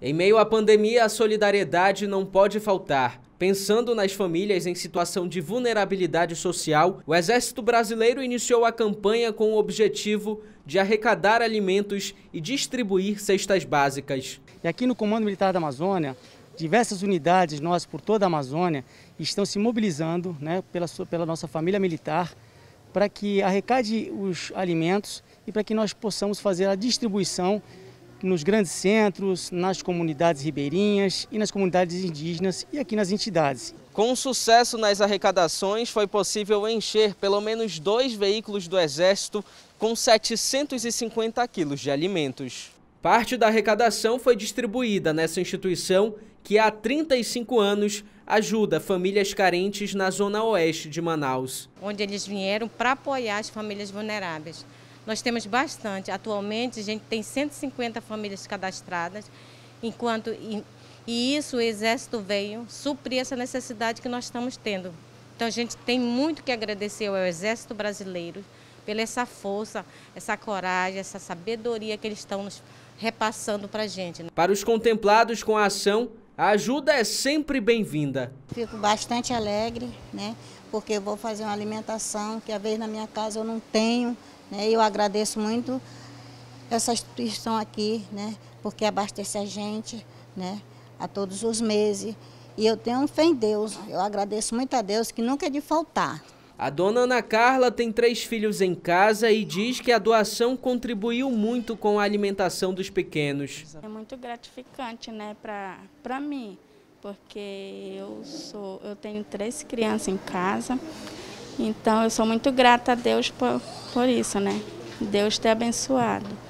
Em meio à pandemia, a solidariedade não pode faltar. Pensando nas famílias em situação de vulnerabilidade social, o Exército Brasileiro iniciou a campanha com o objetivo de arrecadar alimentos e distribuir cestas básicas. E aqui no Comando Militar da Amazônia, diversas unidades nós por toda a Amazônia estão se mobilizando né, pela, sua, pela nossa família militar para que arrecade os alimentos e para que nós possamos fazer a distribuição nos grandes centros, nas comunidades ribeirinhas e nas comunidades indígenas e aqui nas entidades. Com sucesso nas arrecadações, foi possível encher pelo menos dois veículos do Exército com 750 quilos de alimentos. Parte da arrecadação foi distribuída nessa instituição que há 35 anos ajuda famílias carentes na zona oeste de Manaus. Onde eles vieram para apoiar as famílias vulneráveis. Nós temos bastante. Atualmente, a gente tem 150 famílias cadastradas, enquanto e isso o Exército veio suprir essa necessidade que nós estamos tendo. Então, a gente tem muito que agradecer ao Exército Brasileiro pela essa força, essa coragem, essa sabedoria que eles estão nos repassando para a gente. Né? Para os contemplados com a ação, a ajuda é sempre bem-vinda. Fico bastante alegre, né? Porque eu vou fazer uma alimentação que, às vezes, na minha casa eu não tenho. Né? Eu agradeço muito essa instituição aqui, né? porque abastece a gente né? a todos os meses. E eu tenho fé em Deus. Eu agradeço muito a Deus que nunca é de faltar. A dona Ana Carla tem três filhos em casa e diz que a doação contribuiu muito com a alimentação dos pequenos. É muito gratificante, né, para mim, porque eu sou, eu tenho três crianças em casa então eu sou muito grata a Deus por, por isso, né? Deus ter abençoado.